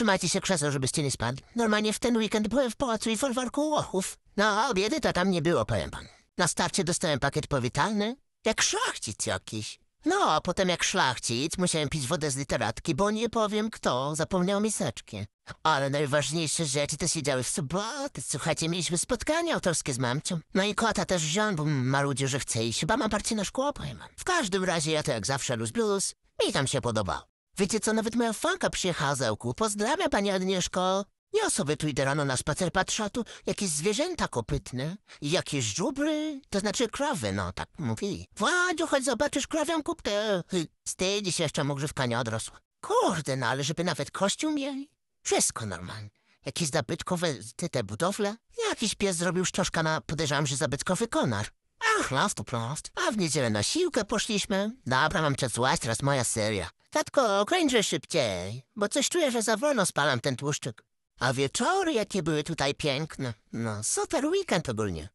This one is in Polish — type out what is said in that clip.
trzymajcie się krzesła, żebyście nie spadli? Normalnie w ten weekend byłem w Pałacu i Folwarku Łochów. No obiedy to tam nie było, powiem pan. Na starcie dostałem pakiet powitalny, jak szlachcic jakiś. No, a potem jak szlachcic musiałem pić wodę z literatki, bo nie powiem kto, zapomniał miseczki. Ale najważniejsze rzeczy to się działy w sobotę. Słuchajcie, mieliśmy spotkanie autorskie z mamcią. No i kota też wziął, bo marudził, że chce iść. Chyba mam bardziej na szkło, powiem. W każdym razie ja to jak zawsze luz blues. Mi tam się podobało. Wiecie co, nawet moja fanka przyjechała z ełku. Pozdrawiam, panie Agnieszko. Nie sobie tu idę rano na spacer, patrzę, tu jakieś zwierzęta kopytne, jakieś żubry, to znaczy krowy, no tak mówi. Władziu, choć zobaczysz krawią kuptę. Stydzi się jeszcze, mu grzywka nie odrosła. Kurde, no ale żeby nawet kościół mieli. Wszystko normalnie. Jakieś zabytkowe te, te budowle. Jakiś pies zrobił szczoszka na, podejrzewam, że zabytkowy konar. Ach, last to loft. A w niedzielę na siłkę poszliśmy. Dobra, mam czas złaść, teraz moja seria. Tatko, kręćże szybciej, bo coś czuję, że za wolno spalam ten tłuszczyk. A wieczory, jakie były tutaj piękne. No, super weekend ogólnie.